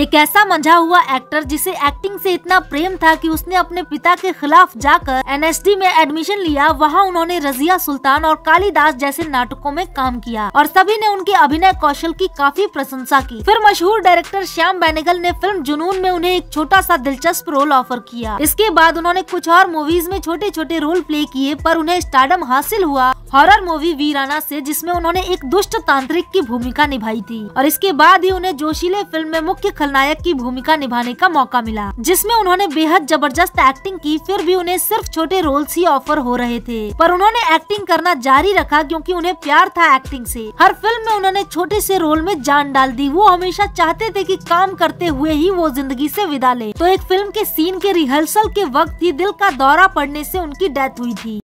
एक ऐसा मंझा हुआ एक्टर जिसे एक्टिंग से इतना प्रेम था कि उसने अपने पिता के खिलाफ जाकर एनएसडी में एडमिशन लिया वहाँ उन्होंने रजिया सुल्तान और कालीदास जैसे नाटकों में काम किया और सभी ने उनके अभिनय कौशल की काफी प्रशंसा की फिर मशहूर डायरेक्टर श्याम बैनेगल ने फिल्म जुनून में उन्हें एक छोटा सा दिलचस्प रोल ऑफर किया इसके बाद उन्होंने कुछ और मूवीज में छोटे छोटे रोल प्ले किए पर उन्हें स्टार्डम हासिल हुआ हॉरर मूवी वीराना से जिसमें उन्होंने एक दुष्ट तांत्रिक की भूमिका निभाई थी और इसके बाद ही उन्हें जोशीले फिल्म में मुख्य खल खलनायक की भूमिका निभाने का मौका मिला जिसमें उन्होंने बेहद जबरदस्त एक्टिंग की फिर भी उन्हें सिर्फ छोटे रोल्स ही ऑफर हो रहे थे पर उन्होंने एक्टिंग करना जारी रखा क्योंकि उन्हें प्यार था एक्टिंग से हर फिल्म में उन्होंने छोटे से रोल में जान डाल दी वो हमेशा चाहते थे कि काम करते हुए ही वो जिंदगी से विदा ले तो एक फिल्म के सीन के रिहर्सल के वक्त ही दिल का दौरा पड़ने से उनकी डेथ हुई थी